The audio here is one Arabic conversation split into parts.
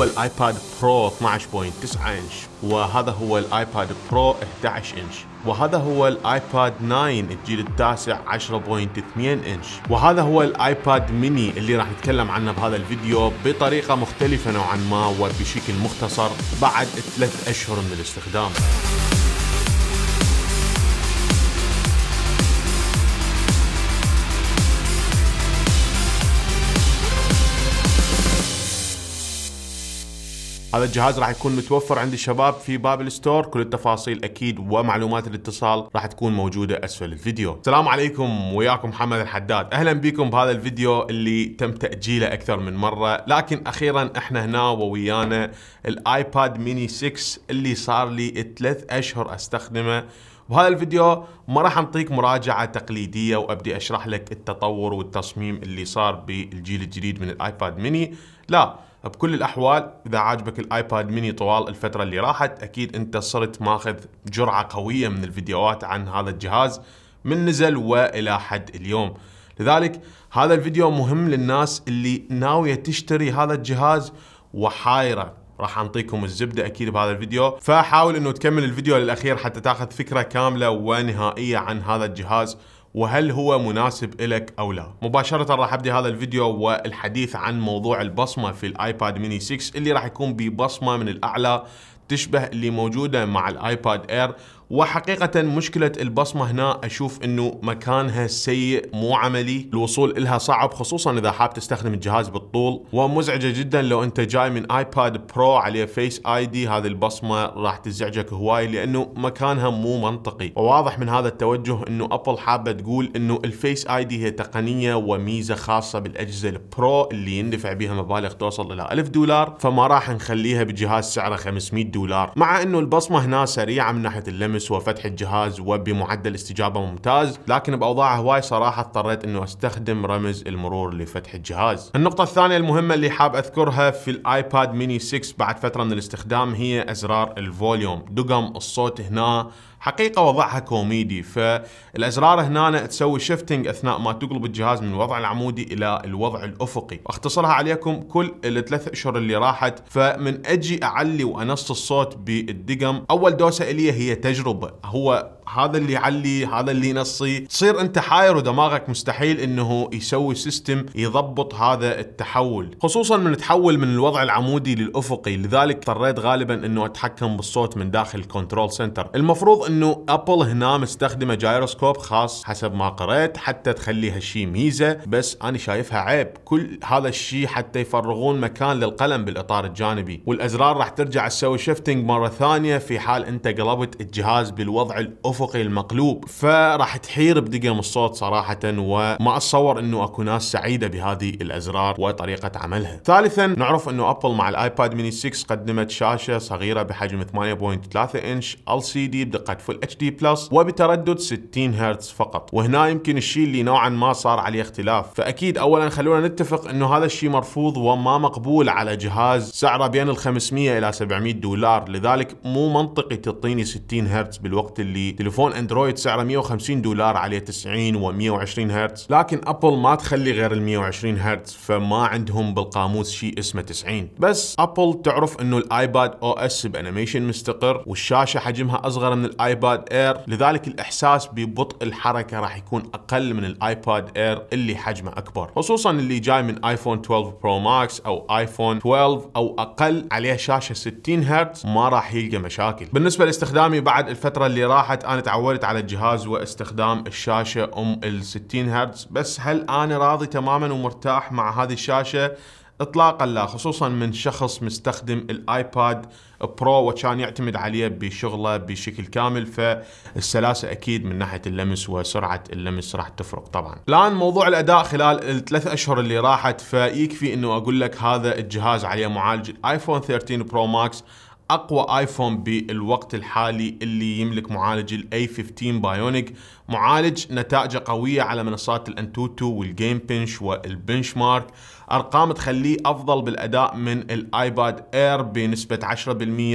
هو الايباد برو 12.9 انش وهذا هو الايباد برو 11 انش وهذا هو الايباد 9 الجيل التاسع 10.2 انش وهذا هو الايباد ميني اللي راح نتكلم عنه بهذا الفيديو بطريقة مختلفة نوعا ما وبشكل مختصر بعد 3 اشهر من الاستخدام هذا الجهاز راح يكون متوفر عند الشباب في بابل ستور كل التفاصيل اكيد ومعلومات الاتصال راح تكون موجوده اسفل الفيديو السلام عليكم وياكم محمد الحداد اهلا بكم بهذا الفيديو اللي تم تاجيله اكثر من مره لكن اخيرا احنا هنا وويانا الايباد ميني 6 اللي صار لي ثلاث اشهر استخدمه بهذا الفيديو ما راح انطيك مراجعه تقليديه وابدي اشرح لك التطور والتصميم اللي صار بالجيل الجديد من الايباد ميني لا بكل الاحوال اذا عاجبك الايباد ميني طوال الفتره اللي راحت اكيد انت صرت ماخذ جرعه قويه من الفيديوهات عن هذا الجهاز من نزل والى حد اليوم لذلك هذا الفيديو مهم للناس اللي ناويه تشتري هذا الجهاز وحايره راح انطيكم الزبده اكيد بهذا الفيديو فحاول انه تكمل الفيديو للاخير حتى تاخذ فكره كامله ونهائيه عن هذا الجهاز وهل هو مناسب لك او لا مباشرة راح ابدي هذا الفيديو والحديث عن موضوع البصمة في الايباد ميني 6 اللي راح يكون ببصمة من الاعلى تشبه اللي موجودة مع الايباد اير وحقيقة مشكلة البصمة هنا أشوف أنه مكانها سيء مو عملي الوصول إلها صعب خصوصا إذا حاب تستخدم الجهاز بالطول ومزعجة جدا لو أنت جاي من آيباد برو عليه فيس آي دي هذه البصمة راح تزعجك هواي لأنه مكانها مو منطقي وواضح من هذا التوجه أنه أبل حابة تقول أنه الفيس آي دي هي تقنية وميزة خاصة بالأجهزة البرو اللي يندفع بها مبالغ توصل إلى 1000 دولار فما راح نخليها بجهاز سعره 500 دولار مع أنه البصمة هنا سريعة من ناحية اللمس التونس وفتح الجهاز وبمعدل استجابة ممتاز لكن بأوضاع هواي صراحة اضطريت أنه أستخدم رمز المرور لفتح الجهاز النقطة الثانية المهمة اللي حاب أذكرها في الايباد ميني 6 بعد فترة من الاستخدام هي أزرار الفوليوم دقم الصوت هنا حقيقه وضعها كوميدي فالازرار هنا تسوي شيفتنج اثناء ما تقلب الجهاز من الوضع العمودي الى الوضع الافقي اختصرها عليكم كل الثلاث اشهر اللي راحت فمن اجي اعلي وانص الصوت بالدقم اول دوسه الي هي تجربه هو هذا اللي يعلي هذا اللي ينصي تصير انت حاير ودماغك مستحيل انه يسوي سيستم يضبط هذا التحول خصوصا من تحول من الوضع العمودي للافقي لذلك اضطريت غالبا انه اتحكم بالصوت من داخل الكنترول سنتر المفروض انه ابل هنا مستخدمه جايروسكوب خاص حسب ما قريت حتى تخلي هالشيء ميزه بس انا شايفها عيب كل هذا الشيء حتى يفرغون مكان للقلم بالاطار الجانبي والازرار راح ترجع تسوي شيفتنج مره ثانيه في حال انت قلبت الجهاز بالوضع الافقي الافقي المقلوب فراح تحير بدقم الصوت صراحه وما اتصور انه اكو ناس سعيده بهذه الازرار وطريقه عملها. ثالثا نعرف انه ابل مع الايباد ميني 6 قدمت شاشه صغيره بحجم 8.3 انش ال سي دي بدقه فل اتش دي بلس وبتردد 60 هرتز فقط، وهنا يمكن الشيء اللي نوعا ما صار عليه اختلاف، فاكيد اولا خلونا نتفق انه هذا الشيء مرفوض وما مقبول على جهاز سعره بين ال 500 الى 700 دولار، لذلك مو منطقي تعطيني 60 هرتز بالوقت اللي تليفون اندرويد سعره 150 دولار عليه 90 و120 هرتز لكن ابل ما تخلي غير ال 120 هرتز فما عندهم بالقاموس شيء اسمه 90 بس ابل تعرف انه الايباد او اس بانيميشن مستقر والشاشه حجمها اصغر من الايباد اير لذلك الاحساس ببطء الحركه راح يكون اقل من الايباد اير اللي حجمه اكبر خصوصا اللي جاي من ايفون 12 برو ماكس او ايفون 12 او اقل عليه شاشه 60 هرتز ما راح يلقى مشاكل بالنسبه لاستخدامي بعد الفتره اللي راحت انا تعودت على الجهاز واستخدام الشاشه ام ال 60 هرتز بس هل انا راضي تماما ومرتاح مع هذه الشاشه اطلاقا لا خصوصا من شخص مستخدم الايباد برو وكان يعتمد عليه بشغله بشكل كامل فالسلاسه اكيد من ناحيه اللمس وسرعه اللمس راح تفرق طبعا. الان موضوع الاداء خلال الثلاث اشهر اللي راحت فيكفي انه اقول لك هذا الجهاز عليه معالج الايفون 13 برو ماكس اقوى ايفون بالوقت الحالي اللي يملك معالج الاي 15 بايونيك معالج نتائجه قويه على منصات الانتوتو والجيم بنش والبنش مارك ارقام تخليه افضل بالاداء من الايباد اير بنسبه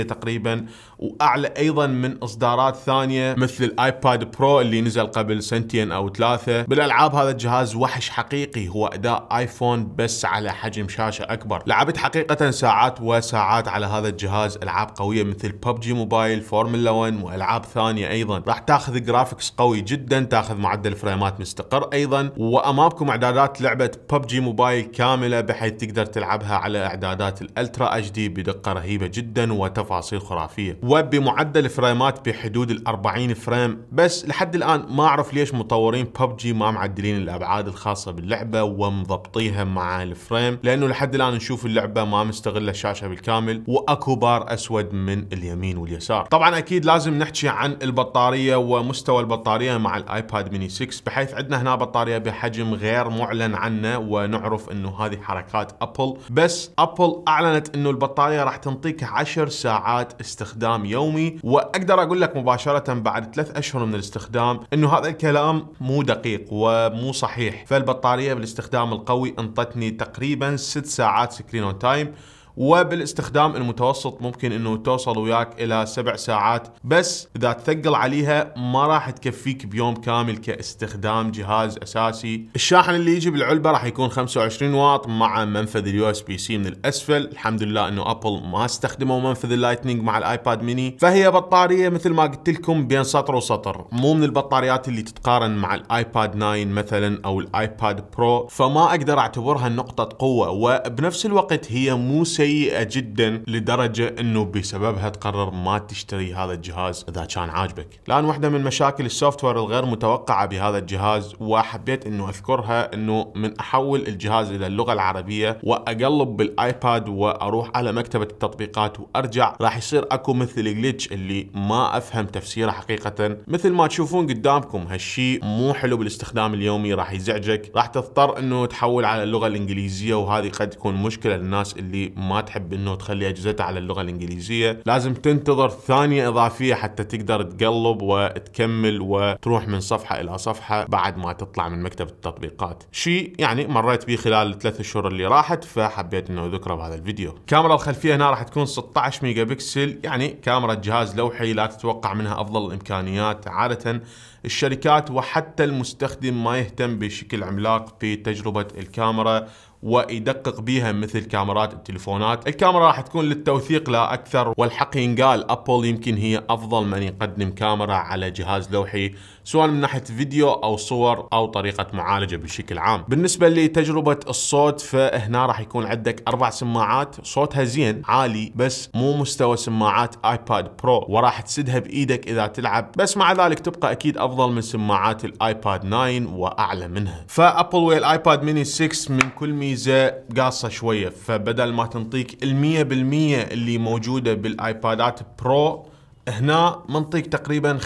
10% تقريبا واعلى ايضا من اصدارات ثانيه مثل الايباد برو اللي نزل قبل سنتين او ثلاثه بالالعاب هذا الجهاز وحش حقيقي هو اداء ايفون بس على حجم شاشه اكبر لعبت حقيقه ساعات وساعات على هذا الجهاز العاب العاب قويه مثل ببجي موبايل فورمولا 1 والعاب ثانيه ايضا راح تاخذ جرافيكس قوي جدا تاخذ معدل فريمات مستقر ايضا وامامكم اعدادات لعبه ببجي موبايل كامله بحيث تقدر تلعبها على اعدادات الالترا اتش دي بدقه رهيبه جدا وتفاصيل خرافيه وبمعدل فريمات بحدود ال 40 فريم بس لحد الان ما اعرف ليش مطورين ببجي ما معدلين الابعاد الخاصه باللعبه ومضبطيها مع الفريم لانه لحد الان نشوف اللعبه ما مستغله الشاشه بالكامل واكو بار اسود اسود من اليمين واليسار طبعا اكيد لازم نحكي عن البطاريه ومستوى البطاريه مع الايباد ميني 6 بحيث عندنا هنا بطاريه بحجم غير معلن عنه ونعرف انه هذه حركات ابل بس ابل اعلنت انه البطاريه راح تنطيك 10 ساعات استخدام يومي واقدر اقول لك مباشره بعد 3 اشهر من الاستخدام انه هذا الكلام مو دقيق ومو صحيح فالبطاريه بالاستخدام القوي انطتني تقريبا 6 ساعات سكرين اون تايم وبالاستخدام المتوسط ممكن انه توصل وياك الى سبع ساعات بس اذا تثقل عليها ما راح تكفيك بيوم كامل كاستخدام جهاز اساسي الشاحن اللي يجي بالعلبه راح يكون 25 واط مع منفذ اليو اس بي سي من الاسفل الحمد لله انه ابل ما استخدموا منفذ اللايتنينج مع الايباد ميني فهي بطاريه مثل ما قلت لكم بين سطر وسطر مو من البطاريات اللي تتقارن مع الايباد 9 مثلا او الايباد برو فما اقدر اعتبرها نقطه قوه وبنفس الوقت هي مو سي سيئه جدا لدرجه انه بسببها تقرر ما تشتري هذا الجهاز اذا كان عاجبك. الان واحده من مشاكل السوفت وير الغير متوقعه بهذا الجهاز وحبيت انه اذكرها انه من احول الجهاز الى اللغه العربيه واقلب بالايباد واروح على مكتبه التطبيقات وارجع راح يصير اكو مثل الجلتش اللي ما افهم تفسيره حقيقه مثل ما تشوفون قدامكم هالشيء مو حلو بالاستخدام اليومي راح يزعجك راح تضطر انه تحول على اللغه الانجليزيه وهذه قد تكون مشكله للناس اللي ما ما تحب انه تخلي اجهزتها على اللغه الانجليزيه لازم تنتظر ثانيه اضافيه حتى تقدر تقلب وتكمل وتروح من صفحه الى صفحه بعد ما تطلع من مكتب التطبيقات شيء يعني مريت به خلال الثلاث شهور اللي راحت فحبيت انه اذكره بهذا الفيديو الكاميرا الخلفيه هنا راح تكون 16 ميجا بكسل يعني كاميرا جهاز لوحي لا تتوقع منها افضل الامكانيات عاده الشركات وحتى المستخدم ما يهتم بشكل عملاق في تجربه الكاميرا ويدقق بيها مثل كاميرات التليفونات الكاميرا راح تكون للتوثيق لا أكثر والحق ينقال أبل يمكن هي أفضل من يقدم كاميرا على جهاز لوحي سواء من ناحية فيديو أو صور أو طريقة معالجة بشكل عام بالنسبة لتجربة الصوت فهنا راح يكون عندك أربع سماعات صوتها زين عالي بس مو مستوى سماعات آيباد برو وراح تسدها بإيدك إذا تلعب بس مع ذلك تبقى أكيد أفضل من سماعات الآيباد 9 وأعلى منها فأبل ويا الآيباد ميني 6 من كل ميزة الميزة قاصه شويه فبدل ما تنطيك المية بالمية اللي موجوده بالايبادات برو هنا منطيك تقريبا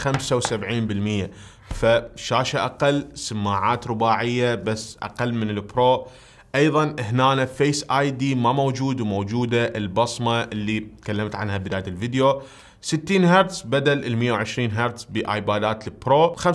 75% فشاشه اقل سماعات رباعيه بس اقل من البرو ايضا هنا فيس اي دي ما موجود وموجوده البصمه اللي تكلمت عنها بدايه الفيديو 60 هرتز بدل ال 120 هرتز بايبادات البرو 75%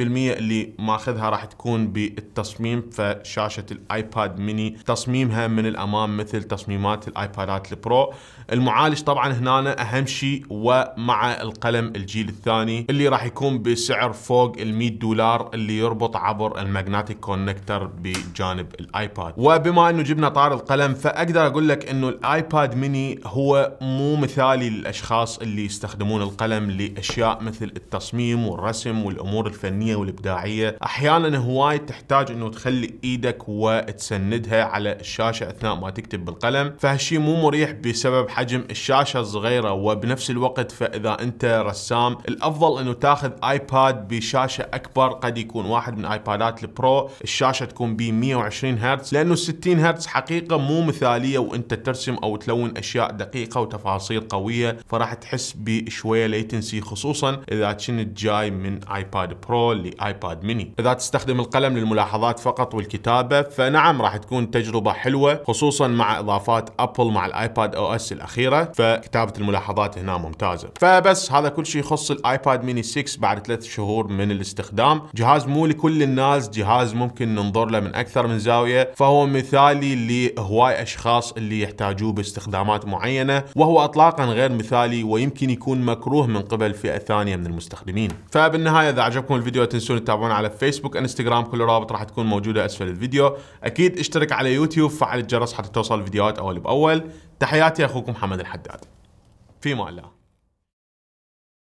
اللي ماخذها راح تكون بالتصميم فشاشه الايباد ميني تصميمها من الامام مثل تصميمات الايبادات البرو المعالج طبعا هنا اهم شيء ومع القلم الجيل الثاني اللي راح يكون بسعر فوق ال 100 دولار اللي يربط عبر الماجناتيك كونكتر بجانب الايباد وبما انه جبنا طار القلم فاقدر اقول لك انه الايباد ميني هو مو مثالي للاشخاص اللي اللي يستخدمون القلم لاشياء مثل التصميم والرسم والامور الفنيه والابداعيه احيانا هواي تحتاج انه تخلي ايدك وتسندها على الشاشه اثناء ما تكتب بالقلم فهالشيء مو مريح بسبب حجم الشاشه الصغيره وبنفس الوقت فاذا انت رسام الافضل انه تاخذ ايباد بشاشه اكبر قد يكون واحد من ايبادات البرو الشاشه تكون ب 120 هرتز لانه 60 هرتز حقيقه مو مثاليه وانت ترسم او تلون اشياء دقيقه وتفاصيل قويه فراح تحس بشويه ليتنسي خصوصا اذا كنت جاي من ايباد برو لايباد ميني اذا تستخدم القلم للملاحظات فقط والكتابه فنعم راح تكون تجربه حلوه خصوصا مع اضافات ابل مع الايباد او اس الاخيره فكتابه الملاحظات هنا ممتازه فبس هذا كل شيء يخص الايباد ميني 6 بعد ثلاث شهور من الاستخدام جهاز مو لكل الناس جهاز ممكن ننظر له من اكثر من زاويه فهو مثالي لهواي اشخاص اللي يحتاجوه باستخدامات معينه وهو اطلاقا غير مثالي ويمكن ممكن يكون مكروه من قبل فئه ثانيه من المستخدمين فبالنهايه اذا عجبكم الفيديو تنسون تتابعونا على فيسبوك انستغرام كل الروابط راح تكون موجوده اسفل الفيديو اكيد اشترك على يوتيوب فعل الجرس حتى توصل الفيديوهات اول باول تحياتي اخوكم محمد الحداد في امان